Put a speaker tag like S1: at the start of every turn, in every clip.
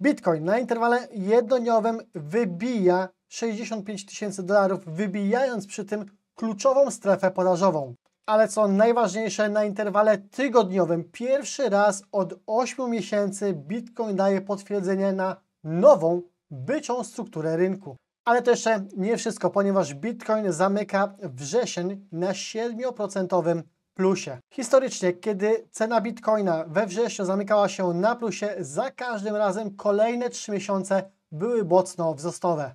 S1: Bitcoin na interwale jednodniowym wybija 65 tysięcy dolarów, wybijając przy tym kluczową strefę podażową. Ale co najważniejsze, na interwale tygodniowym pierwszy raz od 8 miesięcy Bitcoin daje potwierdzenie na nową, byczą strukturę rynku. Ale to jeszcze nie wszystko, ponieważ Bitcoin zamyka wrzesień na 7% plusie. Historycznie, kiedy cena bitcoina we wrześniu zamykała się na plusie, za każdym razem kolejne 3 miesiące były mocno wzrostowe.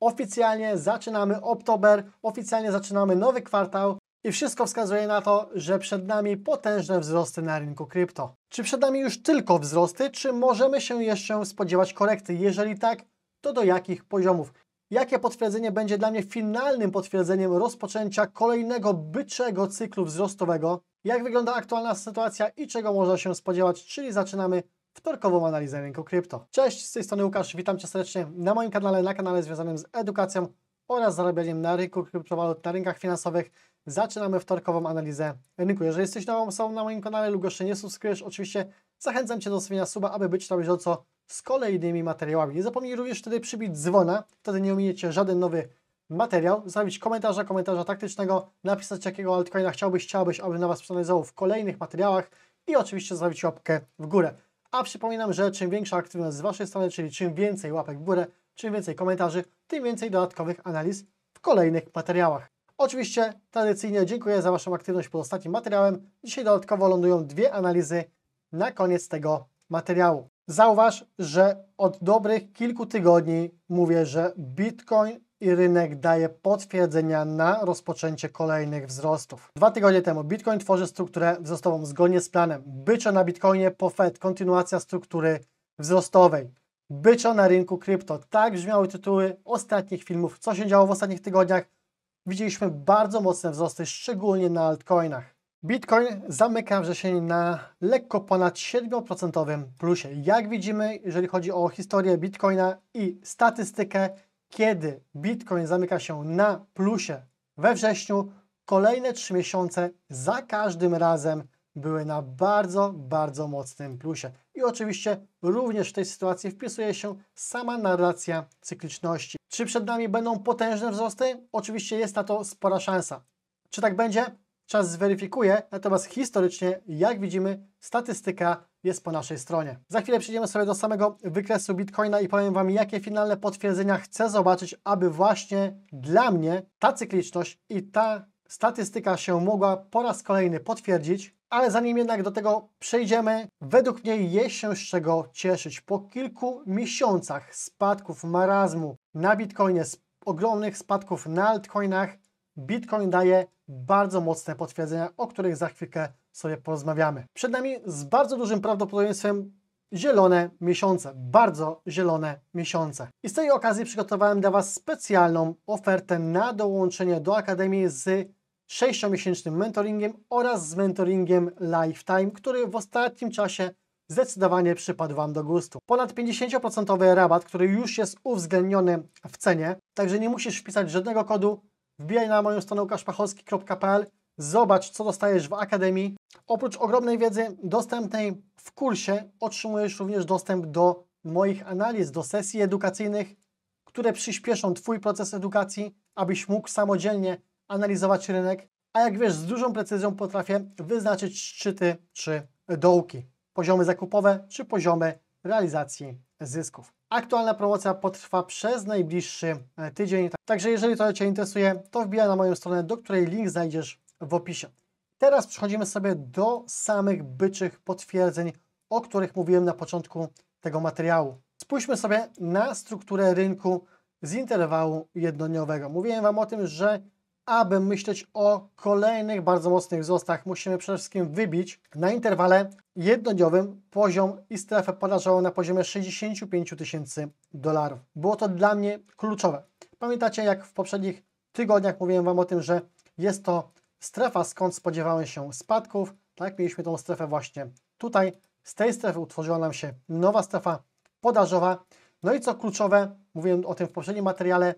S1: Oficjalnie zaczynamy oktober, oficjalnie zaczynamy nowy kwartał i wszystko wskazuje na to, że przed nami potężne wzrosty na rynku krypto. Czy przed nami już tylko wzrosty, czy możemy się jeszcze spodziewać korekty? Jeżeli tak, to do jakich poziomów? jakie potwierdzenie będzie dla mnie finalnym potwierdzeniem rozpoczęcia kolejnego byczego cyklu wzrostowego, jak wygląda aktualna sytuacja i czego można się spodziewać, czyli zaczynamy wtorkową analizę rynku krypto. Cześć, z tej strony Łukasz, witam Cię serdecznie na moim kanale, na kanale związanym z edukacją oraz zarabianiem na rynku kryptowalut, na rynkach finansowych. Zaczynamy wtorkową analizę rynku. Jeżeli jesteś nową osobą na moim kanale lub jeszcze nie subskrybujesz, oczywiście zachęcam Cię do zostawienia suba, aby być na bieżąco z kolejnymi materiałami. Nie zapomnij również wtedy przybić dzwona, wtedy nie ominiecie żaden nowy materiał, zostawić komentarza, komentarza taktycznego, napisać jakiego altcoina chciałbyś, chciałbyś, aby na Was przeanalizował w kolejnych materiałach i oczywiście zostawić łapkę w górę. A przypominam, że czym większa aktywność z Waszej strony, czyli czym więcej łapek w górę, czym więcej komentarzy, tym więcej dodatkowych analiz w kolejnych materiałach. Oczywiście tradycyjnie dziękuję za Waszą aktywność pod ostatnim materiałem. Dzisiaj dodatkowo lądują dwie analizy na koniec tego materiału. Zauważ, że od dobrych kilku tygodni mówię, że Bitcoin i rynek daje potwierdzenia na rozpoczęcie kolejnych wzrostów. Dwa tygodnie temu Bitcoin tworzy strukturę wzrostową zgodnie z planem. Byczo na Bitcoinie po Fed, kontynuacja struktury wzrostowej. Byczo na rynku krypto. Tak brzmiały tytuły ostatnich filmów. Co się działo w ostatnich tygodniach? Widzieliśmy bardzo mocne wzrosty, szczególnie na altcoinach. Bitcoin zamyka wrzesień na lekko ponad 7% plusie. Jak widzimy, jeżeli chodzi o historię Bitcoina i statystykę, kiedy Bitcoin zamyka się na plusie we wrześniu, kolejne 3 miesiące za każdym razem były na bardzo, bardzo mocnym plusie. I oczywiście również w tej sytuacji wpisuje się sama narracja cykliczności. Czy przed nami będą potężne wzrosty? Oczywiście jest na to spora szansa. Czy tak będzie? czas zweryfikuje, natomiast historycznie, jak widzimy, statystyka jest po naszej stronie. Za chwilę przejdziemy sobie do samego wykresu Bitcoina i powiem Wam, jakie finalne potwierdzenia chcę zobaczyć, aby właśnie dla mnie ta cykliczność i ta statystyka się mogła po raz kolejny potwierdzić. Ale zanim jednak do tego przejdziemy, według mnie jest się z czego cieszyć. Po kilku miesiącach spadków marazmu na Bitcoinie, ogromnych spadków na altcoinach, Bitcoin daje bardzo mocne potwierdzenia, o których za chwilkę sobie porozmawiamy. Przed nami z bardzo dużym prawdopodobieństwem zielone miesiące, bardzo zielone miesiące. I z tej okazji przygotowałem dla Was specjalną ofertę na dołączenie do Akademii z 6-miesięcznym mentoringiem oraz z mentoringiem Lifetime, który w ostatnim czasie zdecydowanie przypadł Wam do gustu. Ponad 50% rabat, który już jest uwzględniony w cenie, także nie musisz wpisać żadnego kodu, Wbijaj na moją stronę łukaszpachowski.pl, zobacz co dostajesz w Akademii. Oprócz ogromnej wiedzy dostępnej w kursie otrzymujesz również dostęp do moich analiz, do sesji edukacyjnych, które przyspieszą Twój proces edukacji, abyś mógł samodzielnie analizować rynek, a jak wiesz, z dużą precyzją potrafię wyznaczyć szczyty czy dołki, poziomy zakupowe czy poziomy realizacji zysków. Aktualna promocja potrwa przez najbliższy e, tydzień, tak- także jeżeli to Cię interesuje, to wbijaj na moją stronę, do której link znajdziesz w opisie. Teraz przechodzimy sobie do samych byczych potwierdzeń, o których mówiłem na początku tego materiału. Spójrzmy sobie na strukturę rynku z interwału jednodniowego. Mówiłem Wam o tym, że aby myśleć o kolejnych bardzo mocnych wzrostach, musimy przede wszystkim wybić na interwale jednodniowym poziom i strefę podażową na poziomie 65 tysięcy dolarów. Było to dla mnie kluczowe. Pamiętacie, jak w poprzednich tygodniach mówiłem Wam o tym, że jest to strefa, skąd spodziewałem się spadków. Tak, mieliśmy tą strefę właśnie tutaj. Z tej strefy utworzyła nam się nowa strefa podażowa. No i co kluczowe, mówiłem o tym w poprzednim materiale,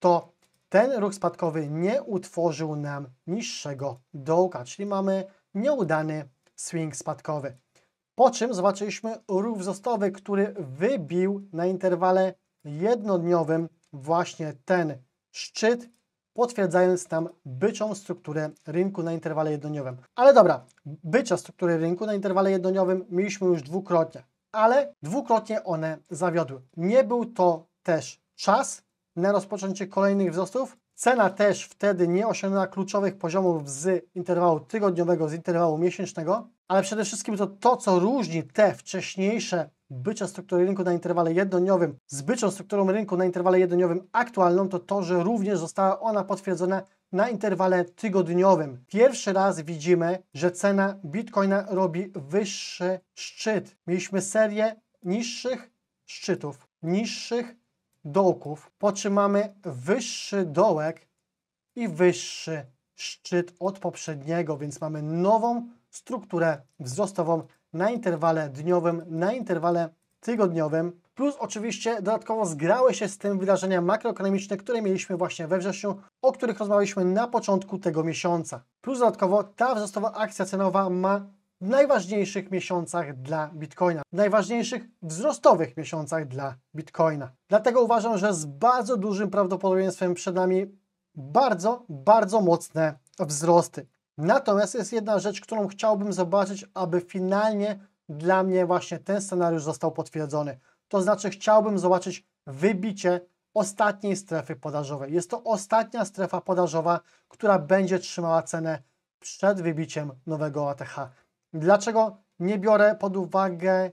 S1: to ten ruch spadkowy nie utworzył nam niższego dołka, czyli mamy nieudany swing spadkowy. Po czym zobaczyliśmy ruch wzrostowy, który wybił na interwale jednodniowym właśnie ten szczyt, potwierdzając nam byczą strukturę rynku na interwale jednodniowym. Ale dobra, bycia struktury rynku na interwale jednodniowym mieliśmy już dwukrotnie, ale dwukrotnie one zawiodły. Nie był to też czas, na rozpoczęcie kolejnych wzrostów. Cena też wtedy nie osiągnęła kluczowych poziomów z interwału tygodniowego, z interwału miesięcznego, ale przede wszystkim to to, co różni te wcześniejsze bycia struktury rynku na interwale jednodniowym z byczą strukturą rynku na interwale jednodniowym aktualną, to to, że również została ona potwierdzona na interwale tygodniowym. Pierwszy raz widzimy, że cena bitcoina robi wyższy szczyt. Mieliśmy serię niższych szczytów, niższych dołków, po czym mamy wyższy dołek i wyższy szczyt od poprzedniego, więc mamy nową strukturę wzrostową na interwale dniowym, na interwale tygodniowym, plus oczywiście dodatkowo zgrały się z tym wydarzenia makroekonomiczne, które mieliśmy właśnie we wrześniu, o których rozmawialiśmy na początku tego miesiąca. Plus dodatkowo ta wzrostowa akcja cenowa ma w najważniejszych miesiącach dla Bitcoina, w najważniejszych wzrostowych miesiącach dla Bitcoina. Dlatego uważam, że z bardzo dużym prawdopodobieństwem przed nami bardzo, bardzo mocne wzrosty. Natomiast jest jedna rzecz, którą chciałbym zobaczyć, aby finalnie dla mnie właśnie ten scenariusz został potwierdzony. To znaczy chciałbym zobaczyć wybicie ostatniej strefy podażowej. Jest to ostatnia strefa podażowa, która będzie trzymała cenę przed wybiciem nowego ATH. Dlaczego nie biorę pod uwagę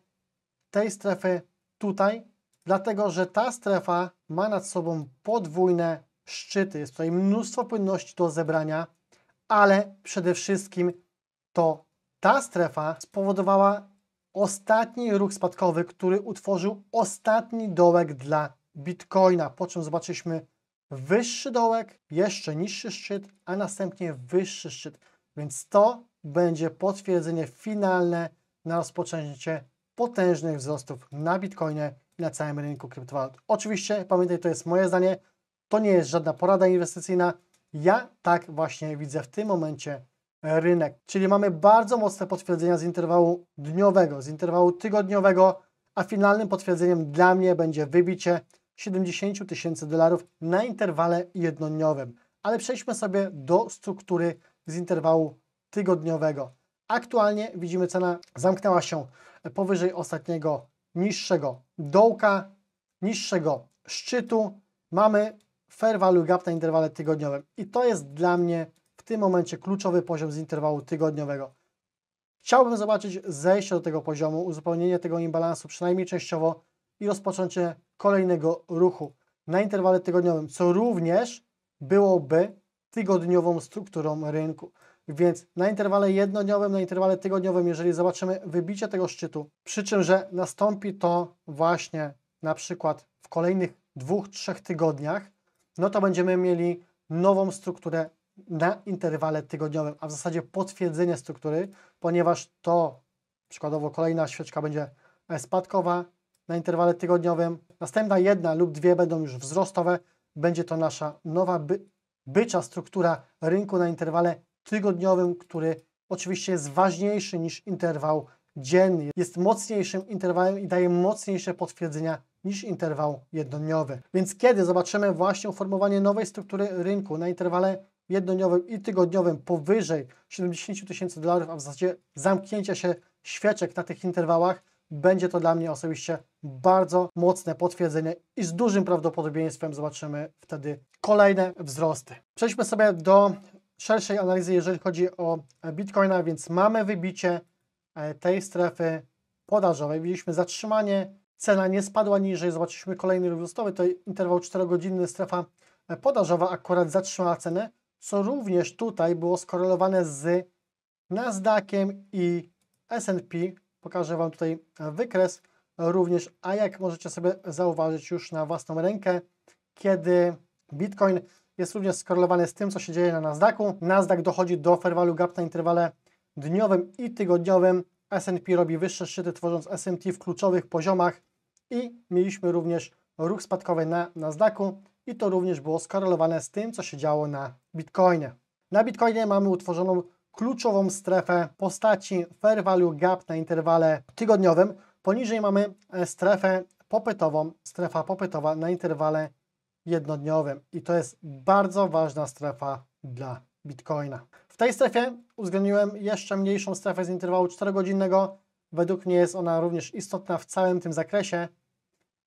S1: tej strefy tutaj? Dlatego, że ta strefa ma nad sobą podwójne szczyty. Jest tutaj mnóstwo płynności do zebrania, ale przede wszystkim to ta strefa spowodowała ostatni ruch spadkowy, który utworzył ostatni dołek dla Bitcoina, po czym zobaczyliśmy wyższy dołek, jeszcze niższy szczyt, a następnie wyższy szczyt. Więc to będzie potwierdzenie finalne na rozpoczęcie potężnych wzrostów na Bitcoinie i na całym rynku kryptowalut. Oczywiście, pamiętaj, to jest moje zdanie, to nie jest żadna porada inwestycyjna. Ja tak właśnie widzę w tym momencie rynek. Czyli mamy bardzo mocne potwierdzenia z interwału dniowego, z interwału tygodniowego, a finalnym potwierdzeniem dla mnie będzie wybicie 70 tysięcy dolarów na interwale jednodniowym. Ale przejdźmy sobie do struktury z interwału tygodniowego. Aktualnie widzimy cena zamknęła się powyżej ostatniego niższego dołka, niższego szczytu. Mamy fair value gap na interwale tygodniowym i to jest dla mnie w tym momencie kluczowy poziom z interwału tygodniowego. Chciałbym zobaczyć zejście do tego poziomu, uzupełnienie tego imbalansu przynajmniej częściowo i rozpoczęcie kolejnego ruchu na interwale tygodniowym, co również byłoby tygodniową strukturą rynku. Więc na interwale jednodniowym, na interwale tygodniowym, jeżeli zobaczymy wybicie tego szczytu, przy czym, że nastąpi to właśnie na przykład w kolejnych dwóch, trzech tygodniach, no to będziemy mieli nową strukturę na interwale tygodniowym, a w zasadzie potwierdzenie struktury, ponieważ to przykładowo kolejna świeczka będzie spadkowa na interwale tygodniowym, następna jedna lub dwie będą już wzrostowe, będzie to nasza nowa by, bycza struktura rynku na interwale tygodniowym, który oczywiście jest ważniejszy niż interwał dzienny. Jest mocniejszym interwałem i daje mocniejsze potwierdzenia niż interwał jednodniowy. Więc kiedy zobaczymy właśnie uformowanie nowej struktury rynku na interwale jednodniowym i tygodniowym powyżej 70 tysięcy dolarów, a w zasadzie zamknięcie się świeczek na tych interwałach, będzie to dla mnie osobiście bardzo mocne potwierdzenie i z dużym prawdopodobieństwem zobaczymy wtedy kolejne wzrosty. Przejdźmy sobie do szerszej analizy, jeżeli chodzi o e, Bitcoina, więc mamy wybicie e, tej strefy podażowej. Widzieliśmy zatrzymanie, cena nie spadła niżej, zobaczyliśmy kolejny ruch wzrostowy, to interwał 4-godzinny, strefa e, podażowa akurat zatrzymała cenę, co również tutaj było skorelowane z Nasdaqiem i S&P. Pokażę Wam tutaj wykres również, a jak możecie sobie zauważyć już na własną rękę, kiedy Bitcoin jest również skorelowany z tym, co się dzieje na Nasdaqu. Nasdaq dochodzi do fair value gap na interwale dniowym i tygodniowym. S&P robi wyższe szczyty, tworząc S&T w kluczowych poziomach i mieliśmy również ruch spadkowy na Nasdaqu i to również było skorelowane z tym, co się działo na Bitcoinie. Na Bitcoinie mamy utworzoną kluczową strefę postaci fair value gap na interwale tygodniowym. Poniżej mamy strefę popytową, strefa popytowa na interwale jednodniowym i to jest bardzo ważna strefa dla Bitcoina. W tej strefie uwzględniłem jeszcze mniejszą strefę z interwału 4-godzinnego. Według mnie jest ona również istotna w całym tym zakresie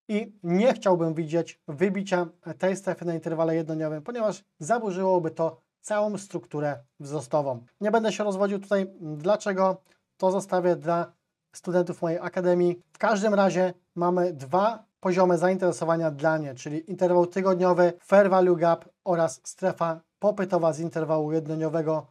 S1: i nie chciałbym widzieć wybicia tej strefy na interwale jednodniowym, ponieważ zaburzyłoby to całą strukturę wzrostową. Nie będę się rozwodził tutaj dlaczego, to zostawię dla studentów mojej akademii. W każdym razie mamy dwa poziomy zainteresowania dla nie, czyli interwał tygodniowy, fair value gap oraz strefa popytowa z interwału jednodniowego,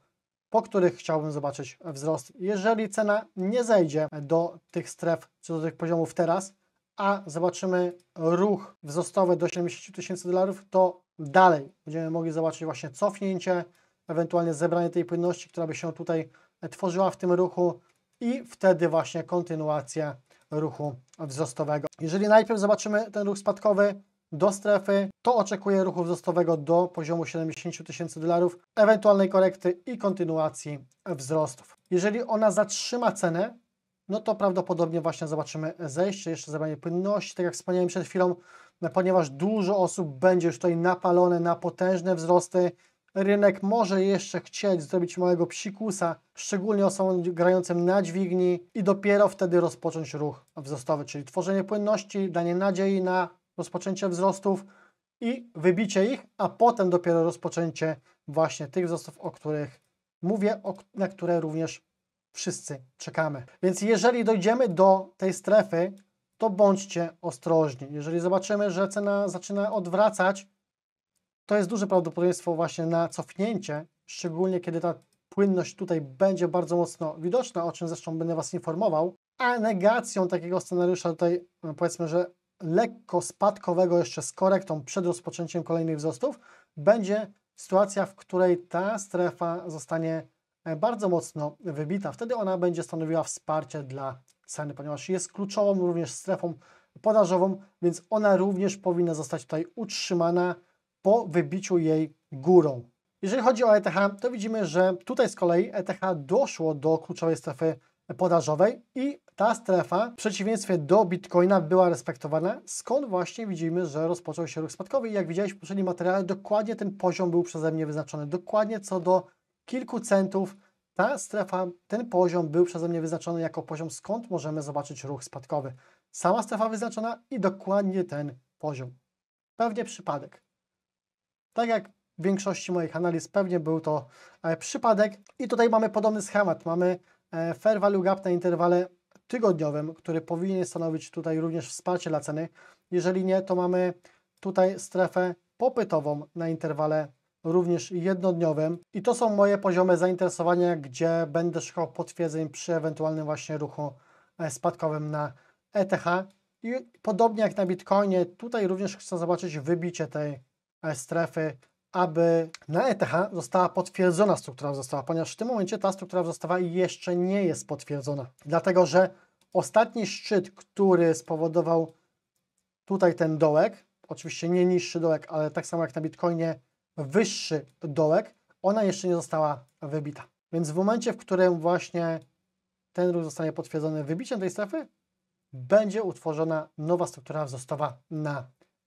S1: po których chciałbym zobaczyć wzrost. Jeżeli cena nie zejdzie do tych stref czy do tych poziomów teraz, a zobaczymy ruch wzrostowy do 70 tysięcy dolarów, to dalej będziemy mogli zobaczyć właśnie cofnięcie, ewentualnie zebranie tej płynności, która by się tutaj tworzyła w tym ruchu i wtedy właśnie kontynuacja ruchu wzrostowego. Jeżeli najpierw zobaczymy ten ruch spadkowy do strefy, to oczekuję ruchu wzrostowego do poziomu 70 tysięcy dolarów, ewentualnej korekty i kontynuacji wzrostów. Jeżeli ona zatrzyma cenę, no to prawdopodobnie właśnie zobaczymy zejście, jeszcze zabranie płynności, tak jak wspomniałem przed chwilą, ponieważ dużo osób będzie już tutaj napalone na potężne wzrosty, rynek może jeszcze chcieć zrobić małego psikusa, szczególnie osobom grającym na dźwigni i dopiero wtedy rozpocząć ruch wzrostowy, czyli tworzenie płynności, danie nadziei na rozpoczęcie wzrostów i wybicie ich, a potem dopiero rozpoczęcie właśnie tych wzrostów, o których mówię, na które również wszyscy czekamy. Więc jeżeli dojdziemy do tej strefy, to bądźcie ostrożni. Jeżeli zobaczymy, że cena zaczyna odwracać, to jest duże prawdopodobieństwo właśnie na cofnięcie, szczególnie kiedy ta płynność tutaj będzie bardzo mocno widoczna, o czym zresztą będę Was informował, a negacją takiego scenariusza tutaj e, powiedzmy, że lekko spadkowego jeszcze z korektą przed rozpoczęciem kolejnych wzrostów będzie sytuacja, w której ta strefa zostanie e, bardzo mocno wybita. Wtedy ona będzie stanowiła wsparcie dla ceny, ponieważ jest kluczową również strefą podażową, więc ona również powinna zostać tutaj utrzymana po wybiciu jej górą. Jeżeli chodzi o ETH, to widzimy, że tutaj z kolei ETH doszło do kluczowej strefy podażowej i ta strefa w przeciwieństwie do Bitcoina była respektowana, skąd właśnie widzimy, że rozpoczął się ruch spadkowy i jak widzieliśmy w poprzednim materiale, dokładnie ten poziom był przeze mnie wyznaczony, dokładnie co do kilku centów ta strefa, ten poziom był przeze mnie wyznaczony jako poziom, skąd możemy zobaczyć ruch spadkowy. Sama strefa wyznaczona i dokładnie ten poziom. Pewnie przypadek. Tak jak w większości moich analiz pewnie był to e, przypadek. I tutaj mamy podobny schemat. Mamy e, fair value gap na interwale tygodniowym, który powinien stanowić tutaj również wsparcie dla ceny. Jeżeli nie, to mamy tutaj strefę popytową na interwale również jednodniowym. I to są moje poziomy zainteresowania, gdzie będę szukał potwierdzeń przy ewentualnym właśnie ruchu e, spadkowym na ETH. I podobnie jak na Bitcoinie, tutaj również chcę zobaczyć wybicie tej strefy, aby na ETH została potwierdzona struktura wzrostowa, ponieważ w tym momencie ta struktura wzrostowa jeszcze nie jest potwierdzona. Dlatego, że ostatni szczyt, który spowodował tutaj ten dołek, oczywiście nie niższy dołek, ale tak samo jak na Bitcoinie wyższy dołek, ona jeszcze nie została wybita. Więc w momencie, w którym właśnie ten ruch zostanie potwierdzony wybiciem tej strefy, będzie utworzona nowa struktura wzrostowa na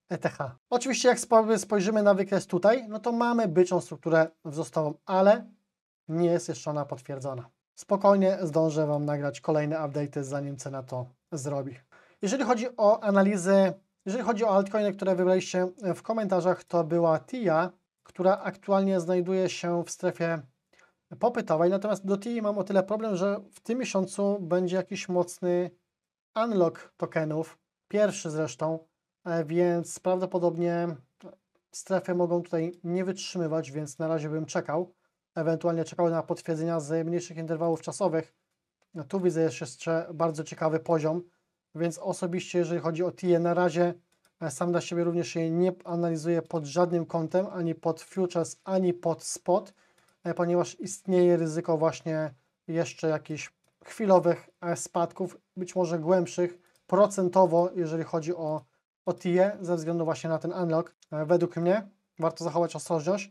S1: ETH. Oczywiście jak spojrzymy na wykres tutaj, no to mamy byczą strukturę wzrostową, ale nie jest jeszcze ona potwierdzona. Spokojnie zdążę Wam nagrać kolejne update, zanim cena to zrobi. Jeżeli chodzi o analizy, jeżeli chodzi o altcoiny, które wybraliście e, w komentarzach, to była TIA, która aktualnie znajduje się w strefie popytowej. Natomiast do TIA mam o tyle problem, że w tym miesiącu będzie jakiś mocny unlock tokenów, pierwszy zresztą, E, więc prawdopodobnie strefy mogą tutaj nie wytrzymywać, więc na razie bym czekał. Ewentualnie czekał na potwierdzenia z mniejszych interwałów czasowych. No, tu widzę jeszcze bardzo ciekawy poziom, więc osobiście, jeżeli chodzi o TIE, na razie e, sam dla siebie również je nie analizuję pod żadnym kątem, ani pod futures, ani pod spot, e, ponieważ istnieje ryzyko właśnie jeszcze jakichś chwilowych spadków, być może głębszych procentowo, jeżeli chodzi o OTIE ze względu właśnie na ten unlock. E, według mnie warto zachować ostrożność.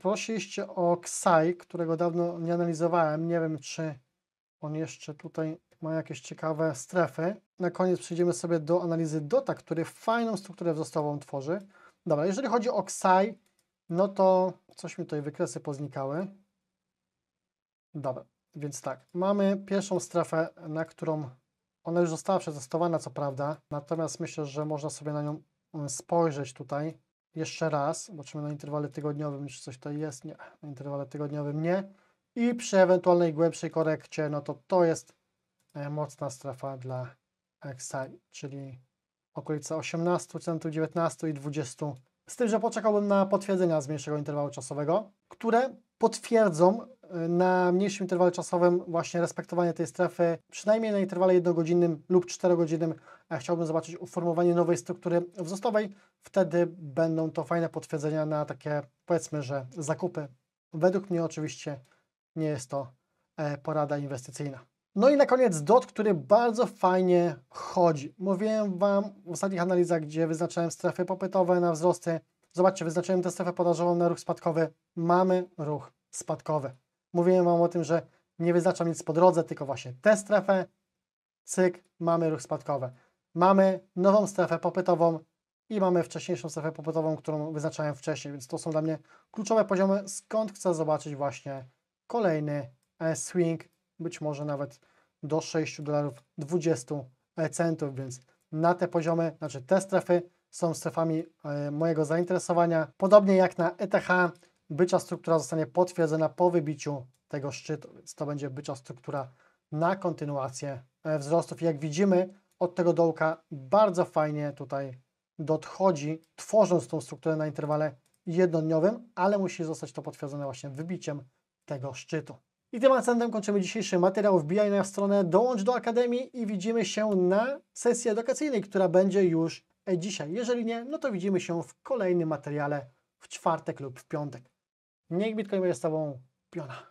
S1: Prosiliście o XAI którego dawno nie analizowałem. Nie wiem, czy on jeszcze tutaj ma jakieś ciekawe strefy. Na koniec przejdziemy sobie do analizy DOTA, który fajną strukturę wzrostową tworzy. Dobra, jeżeli chodzi o XAI no to coś mi tutaj wykresy poznikały. Dobra, więc tak, mamy pierwszą strefę, na którą ona już została przetestowana, co prawda, natomiast myślę, że można sobie na nią mm, spojrzeć tutaj jeszcze raz. Zobaczymy na interwale tygodniowym, czy coś tutaj jest. Nie, na interwale tygodniowym nie. I przy ewentualnej głębszej korekcie, no to to jest e, mocna strefa dla Excel, czyli okolica 18, centów, 19 i 20. Z tym, że poczekałbym na potwierdzenia z mniejszego interwału czasowego, które potwierdzą y, na mniejszym interwale czasowym właśnie respektowanie tej strefy, przynajmniej na interwale jednogodzinnym lub czterogodzinnym. Chciałbym zobaczyć uformowanie nowej struktury wzrostowej. Wtedy będą to fajne potwierdzenia na takie, powiedzmy, że zakupy. Według mnie oczywiście nie jest to e, porada inwestycyjna. No i na koniec DOT, który bardzo fajnie chodzi. Mówiłem Wam w ostatnich analizach, gdzie wyznaczałem strefy popytowe na wzrosty Zobaczcie, wyznaczyłem tę strefę podażową na ruch spadkowy. Mamy ruch spadkowy. Mówiłem Wam o tym, że nie wyznaczam nic po drodze, tylko właśnie tę strefę. Cyk, mamy ruch spadkowy. Mamy nową strefę popytową i mamy wcześniejszą strefę popytową, którą wyznaczałem wcześniej, więc to są dla mnie kluczowe poziomy, skąd chcę zobaczyć właśnie kolejny swing, być może nawet do 6 dolarów 20 centów, więc na te poziomy, znaczy te strefy są strefami e, mojego zainteresowania. Podobnie jak na ETH, bycza struktura zostanie potwierdzona po wybiciu tego szczytu, więc to będzie bycza struktura na kontynuację e, wzrostów. jak widzimy, od tego dołka bardzo fajnie tutaj dochodzi, tworząc tą strukturę na interwale jednodniowym, ale musi zostać to potwierdzone właśnie wybiciem tego szczytu. I tym akcentem kończymy dzisiejszy materiał. Wbijaj na stronę, dołącz do Akademii i widzimy się na sesji edukacyjnej, która będzie już dzisiaj. Jeżeli nie, no to widzimy się w kolejnym materiale w czwartek lub w piątek. Niech Bitcoin będzie z Tobą piona.